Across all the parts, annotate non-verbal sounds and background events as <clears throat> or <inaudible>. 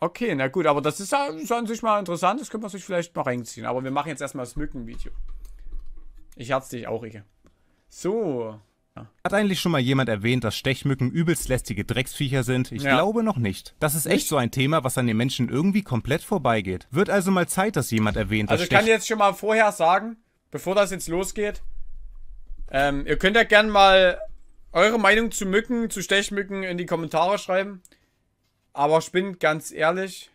Okay, na gut, aber das ist, das an sich mal interessant. Das könnte man sich vielleicht mal reinziehen. Aber wir machen jetzt erstmal das Mückenvideo. Ich herz dich auch, Ike. So. Hat eigentlich schon mal jemand erwähnt, dass Stechmücken übelst lästige Drecksviecher sind? Ich ja. glaube noch nicht. Das ist echt so ein Thema, was an den Menschen irgendwie komplett vorbeigeht. Wird also mal Zeit, dass jemand erwähnt, dass Also ich Stech kann jetzt schon mal vorher sagen, bevor das jetzt losgeht, ähm, ihr könnt ja gerne mal eure Meinung zu Mücken, zu Stechmücken in die Kommentare schreiben. Aber ich bin ganz ehrlich,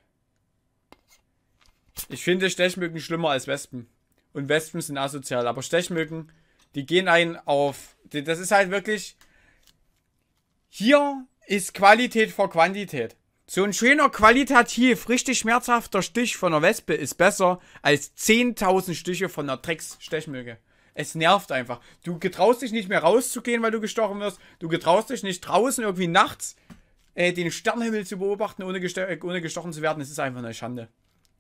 ich finde Stechmücken schlimmer als Wespen. Und Wespen sind asozial. Aber Stechmücken, die gehen einen auf. Das ist halt wirklich. Hier ist Qualität vor Quantität. So ein schöner, qualitativ, richtig schmerzhafter Stich von einer Wespe ist besser als 10.000 Stiche von einer Drecksstechmücke. Es nervt einfach. Du getraust dich nicht mehr rauszugehen, weil du gestochen wirst. Du getraust dich nicht draußen irgendwie nachts äh, den Sternenhimmel zu beobachten, ohne, gesto äh, ohne, gestochen zu werden, das ist einfach eine Schande.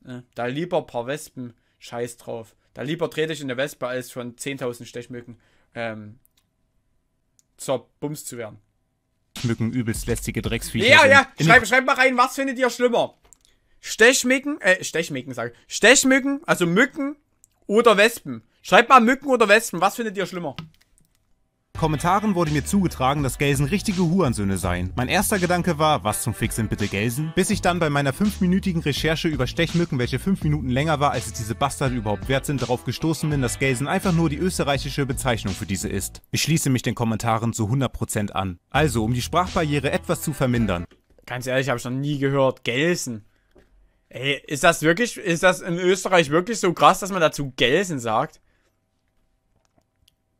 Ja, da lieber ein paar Wespen, scheiß drauf. Da lieber trete ich in der Wespe, als von 10.000 Stechmücken ähm, zerbumst zu werden. Mücken übelst lästige Drecksviecher. Ja, ja, schreib, schreib mal rein, was findet ihr schlimmer? Stechmücken, äh, Stechmücken sage ich. Stechmücken, also Mücken oder Wespen. Schreibt mal Mücken oder Wespen, was findet ihr schlimmer? Kommentaren wurde mir zugetragen, dass Gelsen richtige Hurensöhne seien. Mein erster Gedanke war, was zum Fick sind bitte Gelsen? Bis ich dann bei meiner fünfminütigen Recherche über Stechmücken, welche fünf Minuten länger war, als es diese Bastarde überhaupt wert sind, darauf gestoßen bin, dass Gelsen einfach nur die österreichische Bezeichnung für diese ist. Ich schließe mich den Kommentaren zu 100% an. Also, um die Sprachbarriere etwas zu vermindern. Ganz ehrlich, habe ich noch nie gehört. Gelsen. Ey, ist das wirklich, ist das in Österreich wirklich so krass, dass man dazu Gelsen sagt?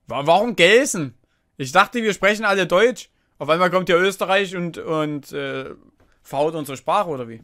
Warum Gelsen? Ich dachte, wir sprechen alle Deutsch. Auf einmal kommt ja Österreich und, und äh, verhaut unsere Sprache, oder wie?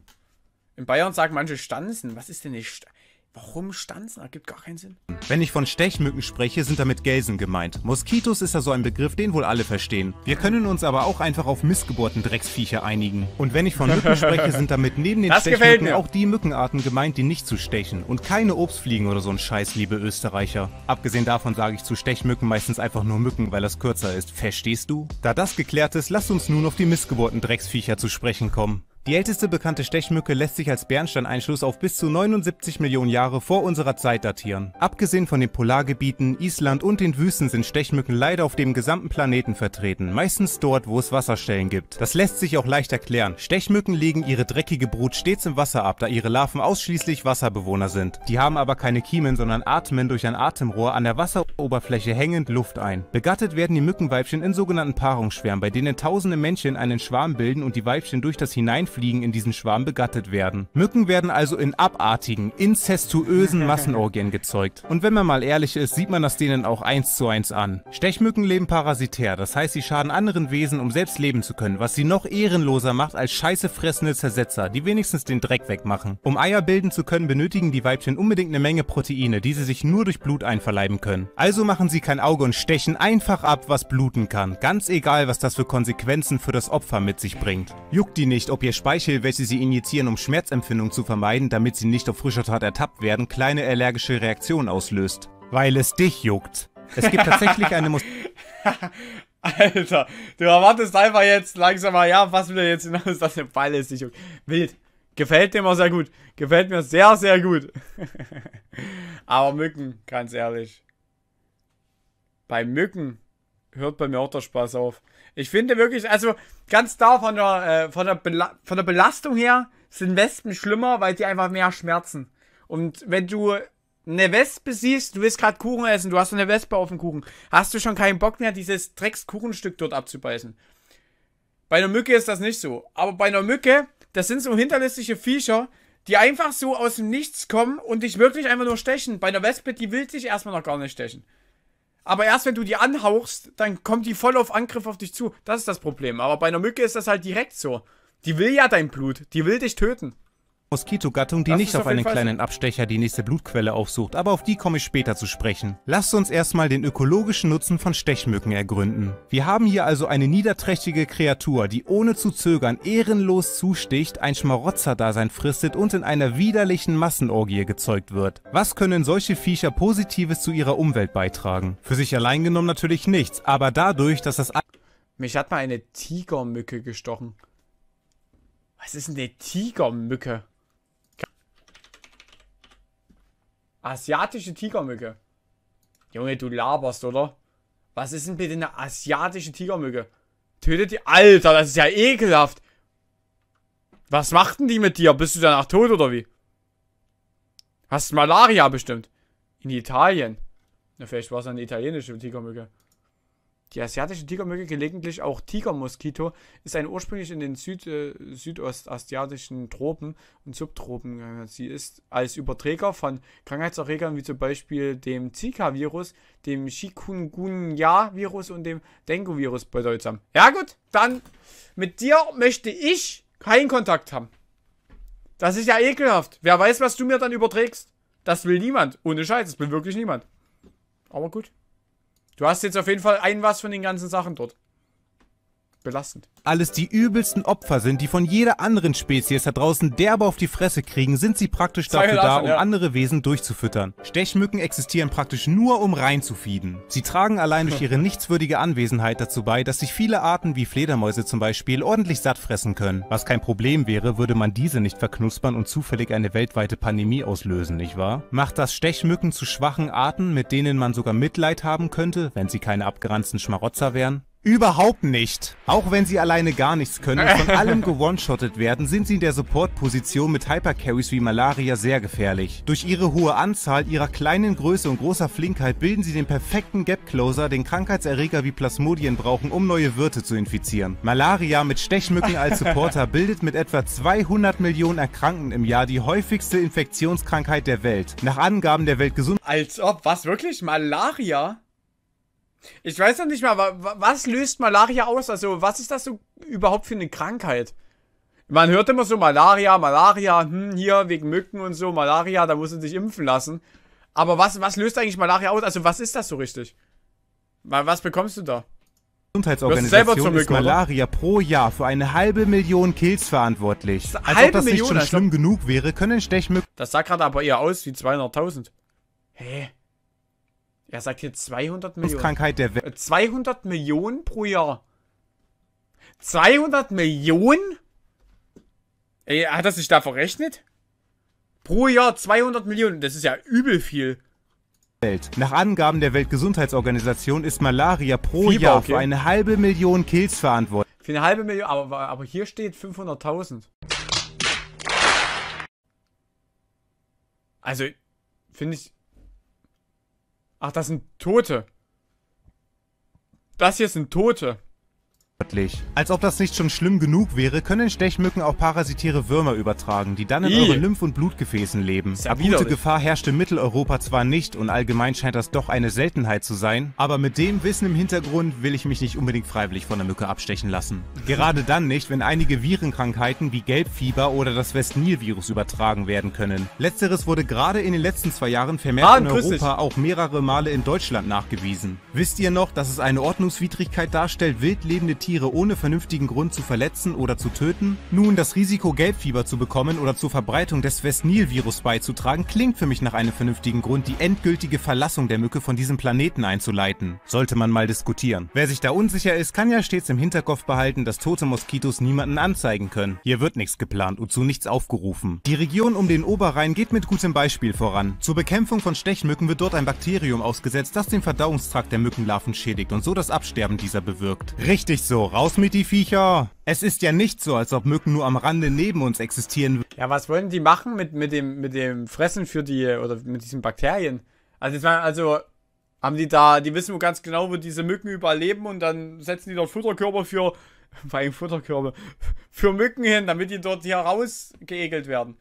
In Bayern sagen manche Stanzen. Was ist denn die Stanzen? Warum Stanzen? gibt gar keinen Sinn. Wenn ich von Stechmücken spreche, sind damit Gelsen gemeint. Moskitos ist ja so ein Begriff, den wohl alle verstehen. Wir können uns aber auch einfach auf Missgeburten Drecksviecher einigen. Und wenn ich von Mücken spreche, sind damit neben den das Stechmücken auch die Mückenarten gemeint, die nicht zu stechen. Und keine Obstfliegen oder so ein Scheiß, liebe Österreicher. Abgesehen davon sage ich zu Stechmücken meistens einfach nur Mücken, weil das kürzer ist. Verstehst du? Da das geklärt ist, lass uns nun auf die Missgeburten Drecksviecher zu sprechen kommen. Die älteste bekannte Stechmücke lässt sich als Bernsteineinschluss auf bis zu 79 Millionen Jahre vor unserer Zeit datieren. Abgesehen von den Polargebieten, Island und den Wüsten sind Stechmücken leider auf dem gesamten Planeten vertreten, meistens dort, wo es Wasserstellen gibt. Das lässt sich auch leicht erklären. Stechmücken legen ihre dreckige Brut stets im Wasser ab, da ihre Larven ausschließlich Wasserbewohner sind. Die haben aber keine Kiemen, sondern atmen durch ein Atemrohr an der Wasseroberfläche hängend Luft ein. Begattet werden die Mückenweibchen in sogenannten Paarungsschwärmen, bei denen tausende Männchen einen Schwarm bilden und die Weibchen durch das Hineinfliegen Fliegen in diesen Schwarm begattet werden. Mücken werden also in abartigen, inzestuösen Massenorgien <laughs> gezeugt. Und wenn man mal ehrlich ist, sieht man das denen auch eins zu eins an. Stechmücken leben parasitär, das heißt, sie schaden anderen Wesen, um selbst leben zu können, was sie noch ehrenloser macht als scheiße fressende Zersetzer, die wenigstens den Dreck wegmachen. Um Eier bilden zu können, benötigen die Weibchen unbedingt eine Menge Proteine, die sie sich nur durch Blut einverleiben können. Also machen sie kein Auge und stechen einfach ab, was bluten kann. Ganz egal, was das für Konsequenzen für das Opfer mit sich bringt. Juckt die nicht, ob ihr Speichel, welche sie injizieren, um Schmerzempfindungen zu vermeiden, damit sie nicht auf frischer Tat ertappt werden, kleine allergische Reaktionen auslöst. Weil es dich juckt. Es gibt tatsächlich eine Mus <laughs> Alter, du erwartest einfach jetzt langsam mal, ja, was will er jetzt hinaus, dass der Pfeil ist nicht juckt. Wild. Gefällt mir auch sehr gut. Gefällt mir sehr, sehr gut. <laughs> Aber Mücken, ganz ehrlich. Bei Mücken hört bei mir auch der Spaß auf. Ich finde wirklich, also ganz da von der, äh, von der, von der Belastung her sind Wespen schlimmer, weil die einfach mehr schmerzen. Und wenn du eine Wespe siehst, du willst gerade Kuchen essen, du hast eine Wespe auf dem Kuchen, hast du schon keinen Bock mehr, dieses Dreckskuchenstück dort abzubeißen. Bei einer Mücke ist das nicht so. Aber bei einer Mücke, das sind so hinterlistige Viecher, die einfach so aus dem Nichts kommen und dich wirklich einfach nur stechen. Bei einer Wespe, die will sich erstmal noch gar nicht stechen. Aber erst wenn du die anhauchst, dann kommt die voll auf Angriff auf dich zu. Das ist das Problem. Aber bei einer Mücke ist das halt direkt so. Die will ja dein Blut. Die will dich töten. Moskitogattung, die das nicht auf, auf einen kleinen Abstecher die nächste Blutquelle aufsucht, aber auf die komme ich später zu sprechen. Lasst uns erstmal den ökologischen Nutzen von Stechmücken ergründen. Wir haben hier also eine niederträchtige Kreatur, die ohne zu zögern ehrenlos zusticht, ein Schmarotzer-Dasein fristet und in einer widerlichen Massenorgie gezeugt wird. Was können solche Viecher Positives zu ihrer Umwelt beitragen? Für sich allein genommen natürlich nichts, aber dadurch, dass das... Mich hat mal eine Tigermücke gestochen. Was ist denn eine Tigermücke? Asiatische Tigermücke. Junge, du laberst, oder? Was ist denn bitte eine asiatische Tigermücke? Tötet die? Alter, das ist ja ekelhaft. Was machten die mit dir? Bist du danach tot oder wie? Hast Malaria bestimmt. In Italien. Na, vielleicht war es eine italienische Tigermücke. Die asiatische Tigermücke, gelegentlich auch Tigermoskito, ist eine ursprünglich in den Süd, äh, südostasiatischen Tropen und Subtropen. Sie ist als Überträger von Krankheitserregern wie zum Beispiel dem Zika-Virus, dem Chikungunya-Virus und dem Dengue-Virus bedeutsam. Ja gut, dann mit dir möchte ich keinen Kontakt haben. Das ist ja ekelhaft. Wer weiß, was du mir dann überträgst? Das will niemand. Ohne Scheiß, das will wirklich niemand. Aber gut. Du hast jetzt auf jeden Fall ein was von den ganzen Sachen dort belastend. Alles die übelsten Opfer sind, die von jeder anderen Spezies da draußen derbe auf die Fresse kriegen, sind sie praktisch dafür da, um ja. andere Wesen durchzufüttern. Stechmücken existieren praktisch nur, um reinzufieden. Sie tragen allein durch ihre <laughs> nichtswürdige Anwesenheit dazu bei, dass sich viele Arten wie Fledermäuse zum Beispiel ordentlich satt fressen können. Was kein Problem wäre, würde man diese nicht verknuspern und zufällig eine weltweite Pandemie auslösen, nicht wahr? Macht das Stechmücken zu schwachen Arten, mit denen man sogar Mitleid haben könnte, wenn sie keine abgeranzten Schmarotzer wären? Überhaupt nicht. Auch wenn sie alleine gar nichts können und <laughs> von allem gewonshottet werden, sind sie in der Support-Position mit Hypercarries wie Malaria sehr gefährlich. Durch ihre hohe Anzahl, ihrer kleinen Größe und großer Flinkheit bilden sie den perfekten Gap-Closer, den Krankheitserreger wie Plasmodien brauchen, um neue Wirte zu infizieren. Malaria mit Stechmücken als <laughs> Supporter bildet mit etwa 200 Millionen Erkrankten im Jahr die häufigste Infektionskrankheit der Welt. Nach Angaben der Weltgesundheit... Als ob, was wirklich? Malaria? Ich weiß noch nicht mal, was löst Malaria aus? Also, was ist das so überhaupt für eine Krankheit? Man hört immer so Malaria, Malaria, hm, hier wegen Mücken und so, Malaria, da muss man sich impfen lassen. Aber was, was löst eigentlich Malaria aus? Also, was ist das so richtig? Was bekommst du da? Gesundheitsorganisation ist Malaria oder? pro Jahr für eine halbe Million Kills verantwortlich. Als halbe ob das Million, nicht schon also schlimm glaub... genug wäre, können Stechmücken... Das sah gerade aber eher aus wie 200.000. Hä? Er sagt hier 200 Millionen. Krankheit der Welt. 200 Millionen pro Jahr. 200 Millionen? Ey, hat er sich da verrechnet? Pro Jahr 200 Millionen, das ist ja übel viel. Welt. Nach Angaben der Weltgesundheitsorganisation ist Malaria pro Fieber, Jahr okay. für eine halbe Million Kills verantwortlich. Für eine halbe Million, aber, aber hier steht 500.000. Also, finde ich, Ach, das sind Tote. Das hier sind Tote. Als ob das nicht schon schlimm genug wäre, können Stechmücken auch parasitäre Würmer übertragen, die dann in I. euren Lymph- und Blutgefäßen leben. Ja Akute Gefahr herrscht in Mitteleuropa zwar nicht und allgemein scheint das doch eine Seltenheit zu sein, aber mit dem Wissen im Hintergrund will ich mich nicht unbedingt freiwillig von der Mücke abstechen lassen. Gerade dann nicht, wenn einige Virenkrankheiten wie Gelbfieber oder das West-Nil-Virus übertragen werden können. Letzteres wurde gerade in den letzten zwei Jahren vermehrt ah, in Europa dich. auch mehrere Male in Deutschland nachgewiesen. Wisst ihr noch, dass es eine Ordnungswidrigkeit darstellt, wild lebende Tiere Tiere ohne vernünftigen Grund zu verletzen oder zu töten? Nun, das Risiko, Gelbfieber zu bekommen oder zur Verbreitung des West virus beizutragen, klingt für mich nach einem vernünftigen Grund, die endgültige Verlassung der Mücke von diesem Planeten einzuleiten. Sollte man mal diskutieren. Wer sich da unsicher ist, kann ja stets im Hinterkopf behalten, dass tote Moskitos niemanden anzeigen können. Hier wird nichts geplant und zu nichts aufgerufen. Die Region um den Oberrhein geht mit gutem Beispiel voran. Zur Bekämpfung von Stechmücken wird dort ein Bakterium ausgesetzt, das den Verdauungstrakt der Mückenlarven schädigt und so das Absterben dieser bewirkt. Richtig so raus mit die Viecher! Es ist ja nicht so, als ob Mücken nur am Rande neben uns existieren Ja, was wollen die machen mit, mit, dem, mit dem Fressen für die, oder mit diesen Bakterien? Also, ich meine, also, haben die da, die wissen ganz genau, wo diese Mücken überleben und dann setzen die dort Futterkörper für, <laughs> vor Futterkörper, <laughs> für Mücken hin, damit die dort hier rausgeekelt werden.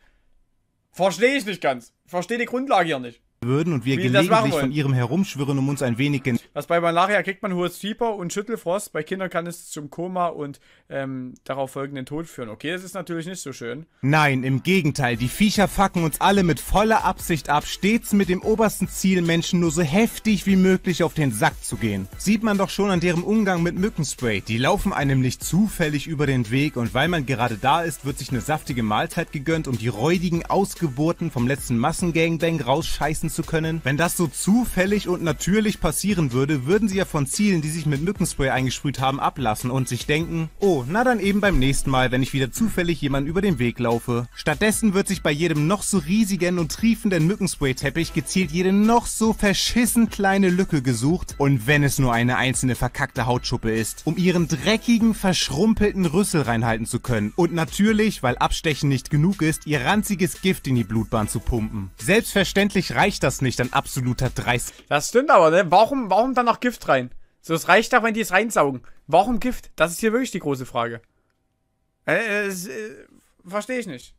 Verstehe ich nicht ganz. Verstehe die Grundlage hier nicht würden und wir Wie gelegentlich von ihrem herumschwirren, um uns ein wenig... gen Was bei Malaria kriegt man hohes Fieber und Schüttelfrost. Bei Kindern kann es zum Koma und ähm, darauf folgenden Tod führen. Okay, das ist natürlich nicht so schön. Nein, im Gegenteil. Die Viecher fucken uns alle mit voller Absicht ab, stets mit dem obersten Ziel, Menschen nur so heftig wie möglich auf den Sack zu gehen. Sieht man doch schon an deren Umgang mit Mückenspray. Die laufen einem nicht zufällig über den Weg und weil man gerade da ist, wird sich eine saftige Mahlzeit gegönnt, um die räudigen Ausgeburten vom letzten Massengangbang rausscheißen schießen zu können. Wenn das so zufällig und natürlich passieren würde, würden sie ja von Zielen, die sich mit Mückenspray eingesprüht haben, ablassen und sich denken, oh, na dann eben beim nächsten Mal, wenn ich wieder zufällig jemanden über den Weg laufe. Stattdessen wird sich bei jedem noch so riesigen und triefenden Mückenspray-Teppich gezielt jede noch so verschissen kleine Lücke gesucht und wenn es nur eine einzelne verkackte Hautschuppe ist, um ihren dreckigen, verschrumpelten Rüssel reinhalten zu können und natürlich, weil Abstechen nicht genug ist, ihr ranziges Gift in die Blutbahn zu pumpen. Selbstverständlich reicht reicht das nicht, ein absoluter Dreist. Das stimmt aber, ne? Warum, warum dann noch Gift rein? So, es reicht doch, wenn die es reinsaugen. Warum Gift? Das ist hier wirklich die große Frage. Äh, äh, äh verstehe ich nicht.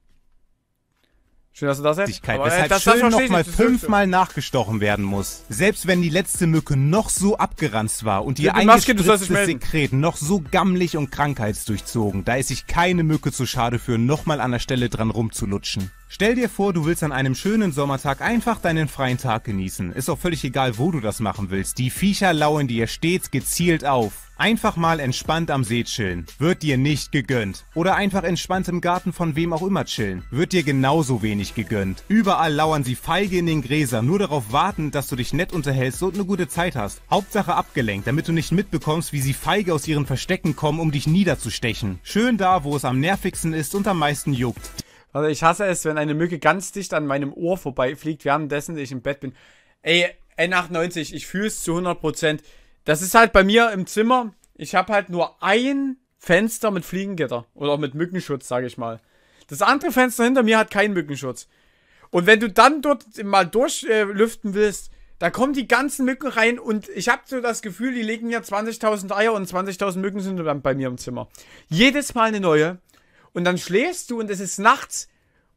Schön, dass du das hättest. Aber, äh, Deshalb das, das schön nochmal fünfmal nachgestochen werden muss. Selbst wenn die letzte Mücke noch so abgeranzt war und ihr eingespritztes Sekret noch so gammelig und krankheitsdurchzogen, da ist sich keine Mücke zu schade für, nochmal an der Stelle dran rumzulutschen. Stell dir vor, du willst an einem schönen Sommertag einfach deinen freien Tag genießen. Ist auch völlig egal, wo du das machen willst. Die Viecher lauen dir stets gezielt auf. Einfach mal entspannt am See chillen. Wird dir nicht gegönnt. Oder einfach entspannt im Garten von wem auch immer chillen. Wird dir genauso wenig gegönnt. Überall lauern sie feige in den Gräsern, nur darauf warten, dass du dich nett unterhältst und eine gute Zeit hast. Hauptsache abgelenkt, damit du nicht mitbekommst, wie sie feige aus ihren Verstecken kommen, um dich niederzustechen. Schön da, wo es am nervigsten ist und am meisten juckt. Warte, ich hasse es, wenn eine Mücke ganz dicht an meinem Ohr vorbeifliegt, währenddessen ich im Bett bin. Ey, N98, ich fühle es zu 100%. Das ist halt bei mir im Zimmer. Ich habe halt nur ein Fenster mit Fliegengitter. Oder mit Mückenschutz, sage ich mal. Das andere Fenster hinter mir hat keinen Mückenschutz. Und wenn du dann dort mal durchlüften äh, willst, da kommen die ganzen Mücken rein und ich habe so das Gefühl, die legen ja 20.000 Eier und 20.000 Mücken sind dann bei mir im Zimmer. Jedes Mal eine neue. Und dann schläfst du und es ist nachts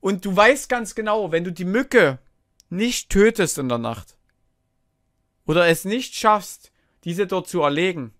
und du weißt ganz genau, wenn du die Mücke nicht tötest in der Nacht oder es nicht schaffst, diese dort zu erlegen,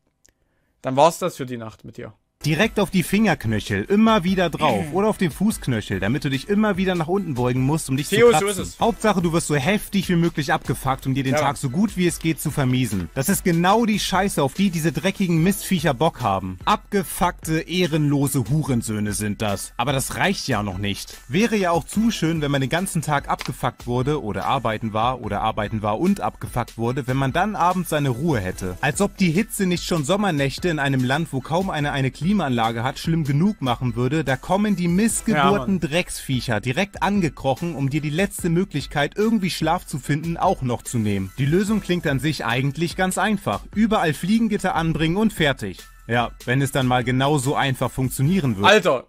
dann war's das für die Nacht mit dir. Direkt auf die Fingerknöchel, immer wieder drauf. Mm. Oder auf den Fußknöchel, damit du dich immer wieder nach unten beugen musst, um dich Theo, zu kratzen. So ist es. Hauptsache, du wirst so heftig wie möglich abgefuckt, um dir den ja. Tag so gut wie es geht zu vermiesen. Das ist genau die Scheiße, auf die diese dreckigen Mistviecher Bock haben. Abgefuckte, ehrenlose Hurensöhne sind das. Aber das reicht ja noch nicht. Wäre ja auch zu schön, wenn man den ganzen Tag abgefuckt wurde oder arbeiten war oder arbeiten war und abgefuckt wurde, wenn man dann abends seine Ruhe hätte. Als ob die Hitze nicht schon Sommernächte in einem Land, wo kaum einer eine, eine Klima Klimaanlage hat, schlimm genug machen würde. Da kommen die missgeburten ja, Drecksviecher direkt angekrochen, um dir die letzte Möglichkeit, irgendwie Schlaf zu finden, auch noch zu nehmen. Die Lösung klingt an sich eigentlich ganz einfach. Überall Fliegengitter anbringen und fertig. Ja, wenn es dann mal genauso einfach funktionieren würde. Alter!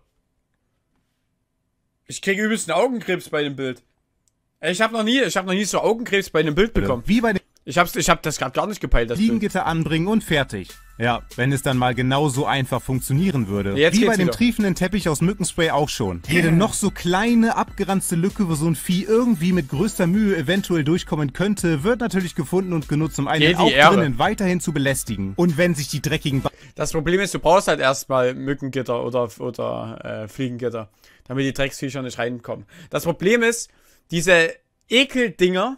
Ich kriege übelst einen Augenkrebs bei dem Bild. Ich habe noch nie, ich habe noch nie so Augenkrebs bei einem Bild bekommen. Wie bei ich hab's, ich hab das gerade gar nicht gepeilt. Fliegengitter anbringen und fertig. Ja, wenn es dann mal genauso einfach funktionieren würde. Jetzt Wie bei dem triefenden Teppich aus Mückenspray auch schon. Jede <clears throat> noch so kleine, abgeranzte Lücke, wo so ein Vieh irgendwie mit größter Mühe eventuell durchkommen könnte, wird natürlich gefunden und genutzt, um einen auch Ehre. drinnen weiterhin zu belästigen. Und wenn sich die dreckigen... Ba das Problem ist, du brauchst halt erstmal Mückengitter oder, oder äh, Fliegengitter, damit die Drecksviecher nicht reinkommen. Das Problem ist, diese Ekeldinger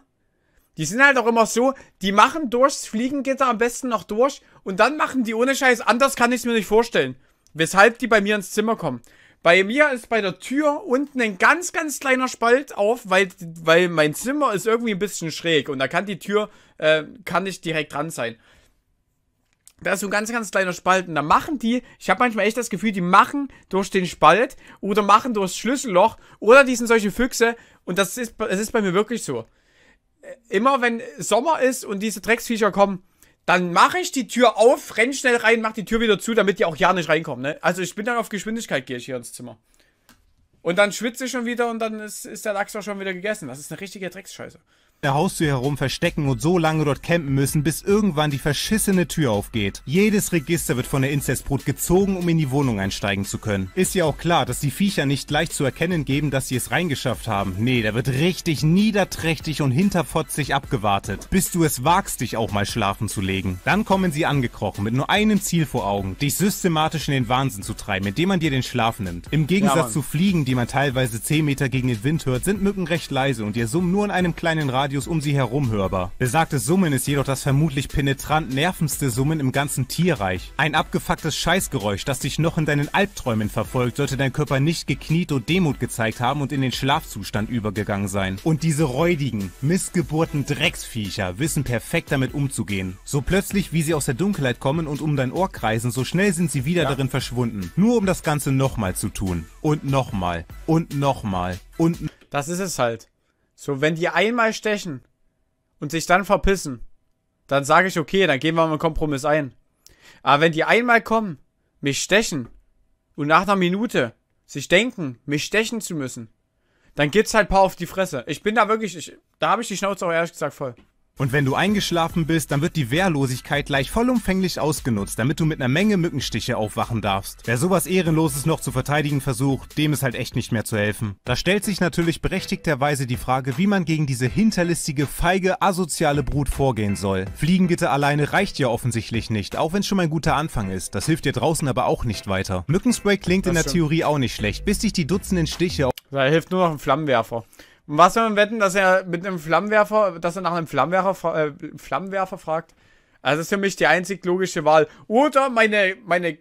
die sind halt auch immer so, die machen durchs Fliegengitter am besten noch durch und dann machen die ohne Scheiß, anders kann ich es mir nicht vorstellen. Weshalb die bei mir ins Zimmer kommen. Bei mir ist bei der Tür unten ein ganz, ganz kleiner Spalt auf, weil, weil mein Zimmer ist irgendwie ein bisschen schräg und da kann die Tür, äh, kann nicht direkt dran sein. Da ist so ein ganz, ganz kleiner Spalt. Und da machen die, ich habe manchmal echt das Gefühl, die machen durch den Spalt oder machen durchs Schlüsselloch oder die sind solche Füchse. Und das ist, es ist bei mir wirklich so immer wenn Sommer ist und diese Drecksviecher kommen, dann mache ich die Tür auf, renn schnell rein, mach die Tür wieder zu, damit die auch ja nicht reinkommen, ne? Also ich bin dann auf Geschwindigkeit, gehe ich hier ins Zimmer. Und dann schwitze ich schon wieder und dann ist, ist der Lachs auch schon wieder gegessen. Das ist eine richtige Drecksscheiße der Haustür herum verstecken und so lange dort campen müssen, bis irgendwann die verschissene Tür aufgeht. Jedes Register wird von der Inzestbrut gezogen, um in die Wohnung einsteigen zu können. Ist ja auch klar, dass die Viecher nicht leicht zu erkennen geben, dass sie es reingeschafft haben. Nee, da wird richtig niederträchtig und hinterfotzig abgewartet, bis du es wagst, dich auch mal schlafen zu legen. Dann kommen sie angekrochen, mit nur einem Ziel vor Augen, dich systematisch in den Wahnsinn zu treiben, indem man dir den Schlaf nimmt. Im Gegensatz ja, zu Fliegen, die man teilweise 10 Meter gegen den Wind hört, sind Mücken recht leise und ihr summen nur in einem kleinen Radio Radius um sie herum hörbar. Besagtes Summen ist jedoch das vermutlich penetrant nervendste Summen im ganzen Tierreich. Ein abgefucktes Scheißgeräusch, das dich noch in deinen Albträumen verfolgt, sollte dein Körper nicht gekniet und Demut gezeigt haben und in den Schlafzustand übergegangen sein. Und diese räudigen, missgeburten Drecksviecher wissen perfekt damit umzugehen. So plötzlich, wie sie aus der Dunkelheit kommen und um dein Ohr kreisen, so schnell sind sie wieder ja. darin verschwunden. Nur um das Ganze nochmal zu tun. Und nochmal. Und nochmal. Und... Das ist es halt. So, wenn die einmal stechen und sich dann verpissen, dann sage ich, okay, dann gehen wir mal einen Kompromiss ein. Aber wenn die einmal kommen, mich stechen und nach einer Minute sich denken, mich stechen zu müssen, dann gibt's halt paar auf die Fresse. Ich bin da wirklich, ich, da habe ich die Schnauze auch ehrlich gesagt voll. Und wenn du eingeschlafen bist, dann wird die Wehrlosigkeit gleich vollumfänglich ausgenutzt, damit du mit einer Menge Mückenstiche aufwachen darfst. Wer sowas Ehrenloses noch zu verteidigen versucht, dem ist halt echt nicht mehr zu helfen. Da stellt sich natürlich berechtigterweise die Frage, wie man gegen diese hinterlistige, feige, asoziale Brut vorgehen soll. Fliegengitter alleine reicht ja offensichtlich nicht, auch wenn es schon mal ein guter Anfang ist. Das hilft dir draußen aber auch nicht weiter. Mückenspray klingt das in der stimmt. Theorie auch nicht schlecht, bis dich die dutzenden Stiche... Da hilft nur noch ein Flammenwerfer. Was soll man wetten, dass er mit einem Flammenwerfer, dass er nach einem Flammenwerfer, äh, Flammenwerfer fragt? Also das ist für mich die einzig logische Wahl. Oder meine, meine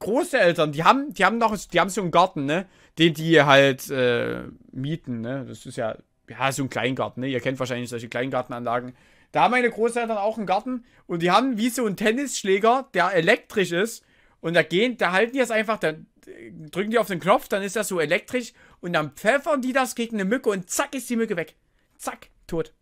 Großeltern, die haben, die haben noch, die haben so einen Garten, ne? Den die halt äh, mieten, ne? Das ist ja, ja, so ein Kleingarten, ne? Ihr kennt wahrscheinlich solche Kleingartenanlagen. Da haben meine Großeltern auch einen Garten und die haben wie so einen Tennisschläger, der elektrisch ist und da gehen, da halten die das einfach, dann äh, drücken die auf den Knopf, dann ist das so elektrisch und dann pfeffern die das gegen eine Mücke und zack ist die Mücke weg. Zack, tot.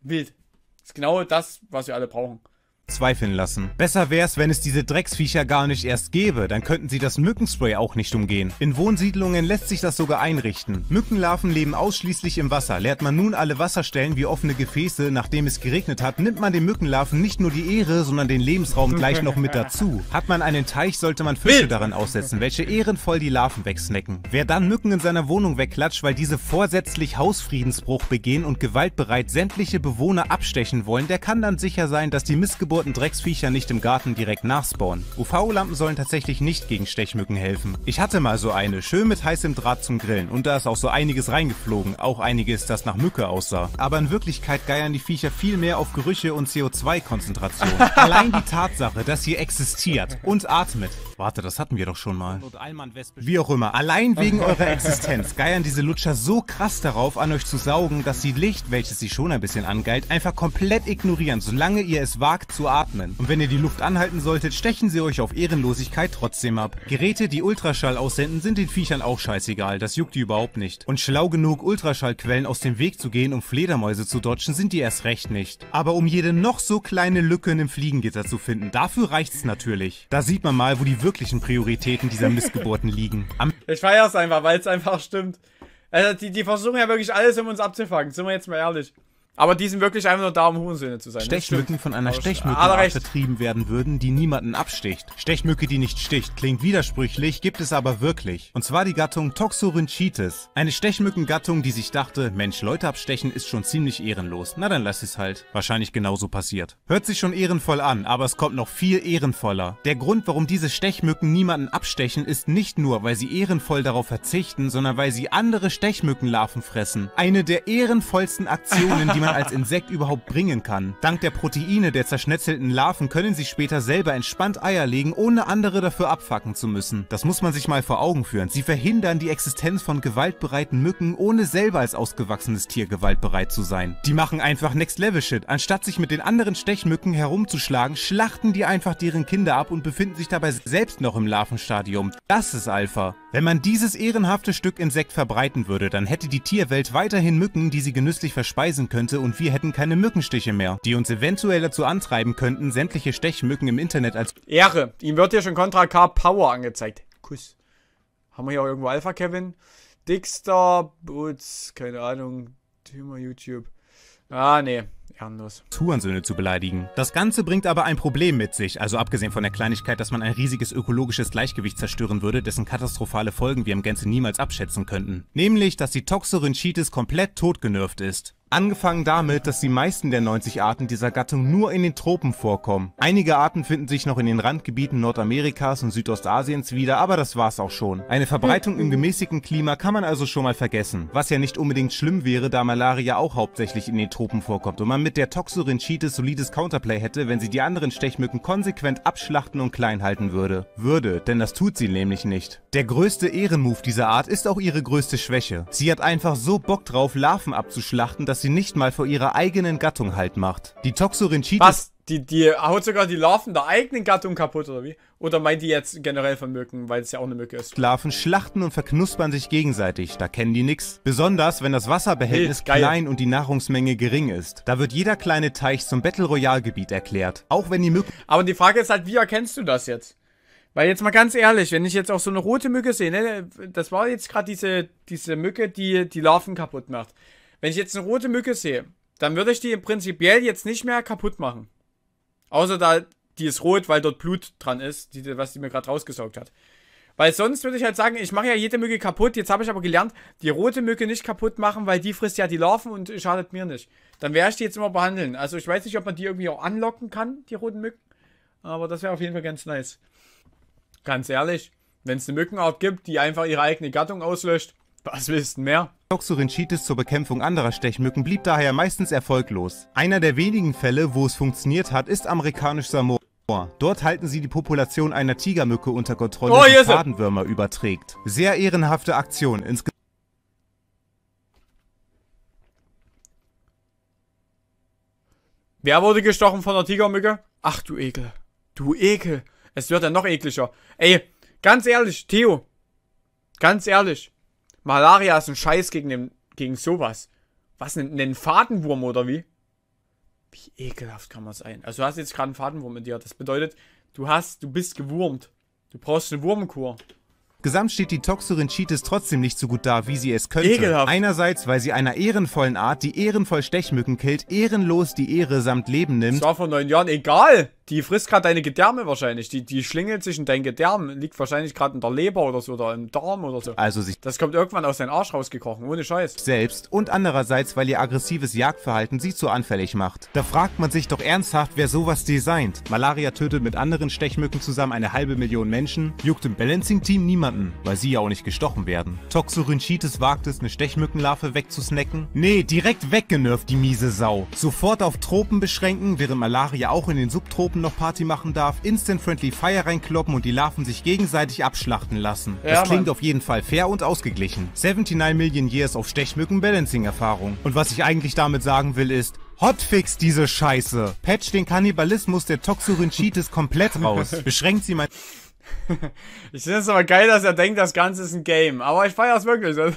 Wild. Ist genau das, was wir alle brauchen zweifeln lassen. Besser wäre es, wenn es diese Drecksviecher gar nicht erst gäbe, dann könnten sie das Mückenspray auch nicht umgehen. In Wohnsiedlungen lässt sich das sogar einrichten. Mückenlarven leben ausschließlich im Wasser. Leert man nun alle Wasserstellen wie offene Gefäße, nachdem es geregnet hat, nimmt man den Mückenlarven nicht nur die Ehre, sondern den Lebensraum gleich noch mit dazu. Hat man einen Teich, sollte man Fische daran aussetzen, welche ehrenvoll die Larven wegsnacken. Wer dann Mücken in seiner Wohnung wegklatscht, weil diese vorsätzlich Hausfriedensbruch begehen und gewaltbereit sämtliche Bewohner abstechen wollen, der kann dann sicher sein, dass die Missgeburt Fehlgeburten Drecksviecher nicht im Garten direkt nachspawnen. UV-Lampen sollen tatsächlich nicht gegen Stechmücken helfen. Ich hatte mal so eine, schön mit heißem Draht zum Grillen und da ist auch so einiges reingeflogen, auch einiges, das nach Mücke aussah. Aber in Wirklichkeit geiern die Viecher viel mehr auf Gerüche und CO2-Konzentration. <laughs> Allein die Tatsache, dass ihr existiert und atmet. Warte, das hatten wir doch schon mal. Wie auch immer, allein wegen <laughs> eurer Existenz geiern diese Lutscher so krass darauf, an euch zu saugen, dass sie Licht, welches sie schon ein bisschen angeilt, einfach komplett ignorieren, solange ihr es wagt, zu atmen. Und wenn ihr die Luft anhalten solltet, stechen sie euch auf Ehrenlosigkeit trotzdem ab. Geräte, die Ultraschall aussenden, sind den Viechern auch scheißegal, das juckt die überhaupt nicht. Und schlau genug, Ultraschallquellen aus dem Weg zu gehen, um Fledermäuse zu dodgen, sind die erst recht nicht. Aber um jede noch so kleine Lücke in dem Fliegengitter zu finden, dafür reicht's natürlich. Da sieht man mal, wo die wirklichen Prioritäten dieser Missgeburten <laughs> liegen. Am ich feier's einfach, weil es einfach stimmt. Also die, die versuchen ja wirklich alles, um uns abzufangen, sind wir jetzt mal ehrlich. Aber die sind wirklich einfach nur da, um Hurensöhne zu sein. Ne? Stechmücken von einer Stechmücke vertrieben ah, werden würden, die niemanden absticht. Stechmücke, die nicht sticht, klingt widersprüchlich, gibt es aber wirklich. Und zwar die Gattung Toxorynchites. Eine Stechmückengattung, die sich dachte, Mensch, Leute abstechen ist schon ziemlich ehrenlos. Na dann lass es halt. Wahrscheinlich genauso passiert. Hört sich schon ehrenvoll an, aber es kommt noch viel ehrenvoller. Der Grund, warum diese Stechmücken niemanden abstechen, ist nicht nur, weil sie ehrenvoll darauf verzichten, sondern weil sie andere Stechmückenlarven fressen. Eine der ehrenvollsten Aktionen, die <laughs> man als Insekt überhaupt bringen kann. Dank der Proteine der zerschnetzelten Larven können sie später selber entspannt Eier legen, ohne andere dafür abfacken zu müssen. Das muss man sich mal vor Augen führen. Sie verhindern die Existenz von gewaltbereiten Mücken, ohne selber als ausgewachsenes Tier gewaltbereit zu sein. Die machen einfach Next Level Shit. Anstatt sich mit den anderen Stechmücken herumzuschlagen, schlachten die einfach deren Kinder ab und befinden sich dabei selbst noch im Larvenstadium. Das ist Alpha. Wenn man dieses ehrenhafte Stück Insekt verbreiten würde, dann hätte die Tierwelt weiterhin Mücken, die sie genüsslich verspeisen könnte, hätte und wir hätten keine Mückenstiche mehr, die uns eventuell dazu antreiben könnten, sämtliche Stechmücken im Internet als... Ehre! Ihm wird hier schon Contra K Power angezeigt. Kuss. Haben wir hier auch irgendwo Alpha Kevin? Dickstar, Boots, keine Ahnung, Thema YouTube. Ah, nee. Ehrenlos. Hurensöhne zu beleidigen. Das Ganze bringt aber ein Problem mit sich, also abgesehen von der Kleinigkeit, dass man ein riesiges ökologisches Gleichgewicht zerstören würde, dessen katastrophale Folgen wir im Gänze niemals abschätzen könnten. Nämlich, dass die Toxorynchitis komplett totgenervt ist. Angefangen damit, dass die meisten der 90 Arten dieser Gattung nur in den Tropen vorkommen. Einige Arten finden sich noch in den Randgebieten Nordamerikas und Südostasiens wieder, aber das war's auch schon. Eine Verbreitung im gemäßigten Klima kann man also schon mal vergessen. Was ja nicht unbedingt schlimm wäre, da Malaria auch hauptsächlich in den Tropen vorkommt und man mit der Toxorinchitis solides Counterplay hätte, wenn sie die anderen Stechmücken konsequent abschlachten und klein halten würde. Würde, denn das tut sie nämlich nicht. Der größte Ehrenmove dieser Art ist auch ihre größte Schwäche. Sie hat einfach so Bock drauf, Larven abzuschlachten, dass sie sie nicht mal vor ihrer eigenen Gattung Halt macht. Die Toxorinchitis... Was? Die, die haut sogar die Larven der eigenen Gattung kaputt, oder wie? Oder meint die jetzt generell von Mücken, weil es ja auch eine Mücke ist? Larven schlachten und verknuspern sich gegenseitig, da kennen die nix. Besonders, wenn das Wasserbehältnis hey, klein und die Nahrungsmenge gering ist. Da wird jeder kleine Teich zum Battle Royale Gebiet erklärt, auch wenn die Mücken... Aber die Frage ist halt, wie erkennst du das jetzt? Weil jetzt mal ganz ehrlich, wenn ich jetzt auch so eine rote Mücke sehe, ne, das war jetzt gerade diese, diese Mücke, die die Larven kaputt macht. Wenn ich jetzt eine rote Mücke sehe, dann würde ich die prinzipiell jetzt nicht mehr kaputt machen. Außer da, die ist rot, weil dort Blut dran ist, die, was die mir gerade rausgesaugt hat. Weil sonst würde ich halt sagen, ich mache ja jede Mücke kaputt. Jetzt habe ich aber gelernt, die rote Mücke nicht kaputt machen, weil die frisst ja die Larven und schadet mir nicht. Dann werde ich die jetzt immer behandeln. Also ich weiß nicht, ob man die irgendwie auch anlocken kann, die roten Mücken. Aber das wäre auf jeden Fall ganz nice. Ganz ehrlich, wenn es eine Mückenart gibt, die einfach ihre eigene Gattung auslöscht, was willst du mehr? Toxorynchitis zur Bekämpfung anderer Stechmücken blieb daher meistens erfolglos. Einer der wenigen Fälle, wo es funktioniert hat, ist amerikanisch Samoa. Dort halten sie die Population einer Tigermücke unter Kontrolle, oh, die Fadenwürmer überträgt. Sehr ehrenhafte Aktion. Insge Wer wurde gestochen von der Tigermücke? Ach du Ekel. Du Ekel. Es wird ja noch ekliger. Ey, ganz ehrlich, Theo. Ganz ehrlich. Malaria ist ein Scheiß gegen, den, gegen sowas. Was, einen, einen Fadenwurm oder wie? Wie ekelhaft kann man sein? Also du hast jetzt gerade einen Fadenwurm in dir. Das bedeutet, du hast, du bist gewurmt. Du brauchst eine Wurmkur. Gesamt steht die Toxorynchitis trotzdem nicht so gut da, wie sie es könnte. Ekelhaft. Einerseits, weil sie einer ehrenvollen Art, die ehrenvoll Stechmücken killt, ehrenlos die Ehre samt Leben nimmt. Das war vor neun Jahren egal. Die frisst gerade deine Gedärme wahrscheinlich. Die, die schlingelt sich in deinen Gedärmen. Liegt wahrscheinlich gerade in der Leber oder so oder im Darm oder so. Also sich. Das kommt irgendwann aus deinem Arsch rausgekrochen, ohne Scheiß. Selbst und andererseits, weil ihr aggressives Jagdverhalten sie zu anfällig macht. Da fragt man sich doch ernsthaft, wer sowas designt. Malaria tötet mit anderen Stechmücken zusammen eine halbe Million Menschen, juckt im Balancing-Team niemand niemanden, weil sie ja auch nicht gestochen werden. Toxorynchitis wagt es, eine Stechmückenlarve wegzusnacken. Nee, direkt weggenörft, die miese Sau. Sofort auf Tropen beschränken, während Malaria auch in den Subtropen noch Party machen darf. Instant Friendly Fire reinkloppen und die Larven sich gegenseitig abschlachten lassen. Ja, das klingt Mann. auf jeden Fall fair und ausgeglichen. 79 Million Years auf Stechmücken-Balancing-Erfahrung. Und was ich eigentlich damit sagen will ist, Hotfix diese Scheiße. Patch den Kannibalismus der Toxorynchitis komplett raus. <laughs> Beschränkt sie mal... <laughs> ich finde es aber geil, dass er denkt, das Ganze ist ein Game. Aber ich feiere es wirklich. <laughs>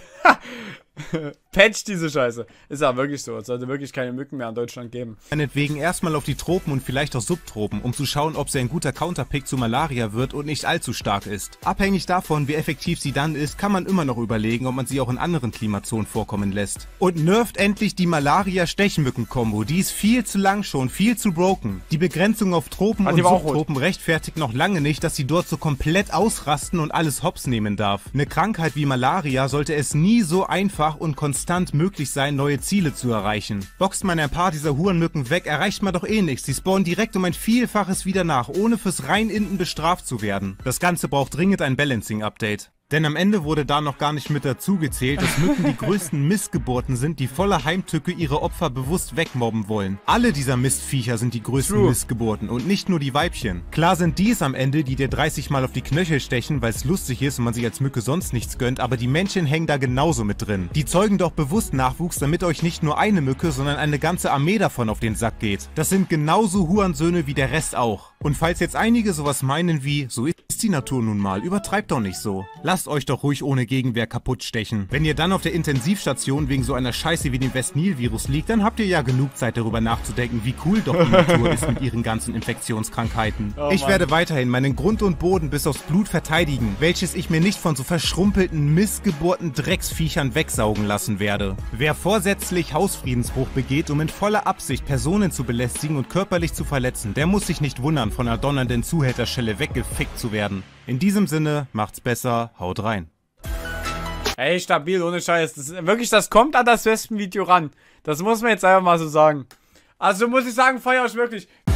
<laughs> Patch diese Scheiße. Ist ja wirklich so. Es sollte wirklich keine Mücken mehr in Deutschland geben. Meinetwegen erstmal auf die Tropen und vielleicht auch Subtropen, um zu schauen, ob sie ein guter Counterpick zu Malaria wird und nicht allzu stark ist. Abhängig davon, wie effektiv sie dann ist, kann man immer noch überlegen, ob man sie auch in anderen Klimazonen vorkommen lässt. Und nerft endlich die Malaria-Stechmücken-Kombo. Die ist viel zu lang schon, viel zu broken. Die Begrenzung auf Tropen also und Subtropen rechtfertigt noch lange nicht, dass sie dort so komplett ausrasten und alles hops nehmen darf. Eine Krankheit wie Malaria sollte es nie so einfach einfach und konstant möglich sein, neue Ziele zu erreichen. Boxt man ein paar dieser Hurenmücken weg, erreicht man doch eh nichts. Sie spawnen direkt um ein Vielfaches wieder nach, ohne fürs rein innen bestraft zu werden. Das Ganze braucht dringend ein Balancing-Update. Denn am Ende wurde da noch gar nicht mit dazugezählt, dass Mücken die größten <laughs> Missgeburten sind, die voller Heimtücke ihre Opfer bewusst wegmobben wollen. Alle dieser Mistviecher sind die größten True. Missgeburten und nicht nur die Weibchen. Klar sind die es am Ende, die dir 30 Mal auf die Knöchel stechen, weil es lustig ist und man sich als Mücke sonst nichts gönnt, aber die Männchen hängen da genauso mit drin. Die zeugen doch bewusst Nachwuchs, damit euch nicht nur eine Mücke, sondern eine ganze Armee davon auf den Sack geht. Das sind genauso Hurensöhne wie der Rest auch. Und falls jetzt einige sowas meinen wie, so ist ist die Natur nun mal, übertreibt doch nicht so. Lasst euch doch ruhig ohne Gegenwehr kaputt stechen. Wenn ihr dann auf der Intensivstation wegen so einer Scheiße wie dem Westnil-Virus liegt, dann habt ihr ja genug Zeit darüber nachzudenken, wie cool doch die Natur ist mit ihren ganzen Infektionskrankheiten. Oh, ich werde weiterhin meinen Grund und Boden bis aufs Blut verteidigen, welches ich mir nicht von so verschrumpelten, missgeburten Drecksviechern wegsaugen lassen werde. Wer vorsätzlich Hausfriedensbruch begeht, um in voller Absicht Personen zu belästigen und körperlich zu verletzen, der muss sich nicht wundern, von einer donnernden Zuhälterschelle weggefickt zu werden werden. In diesem Sinne, macht's besser, haut rein. Ey, stabil, ohne Scheiß. Das wirklich, das kommt an das Wespen-Video ran. Das muss man jetzt einfach mal so sagen. Also muss ich sagen, feier ich wirklich.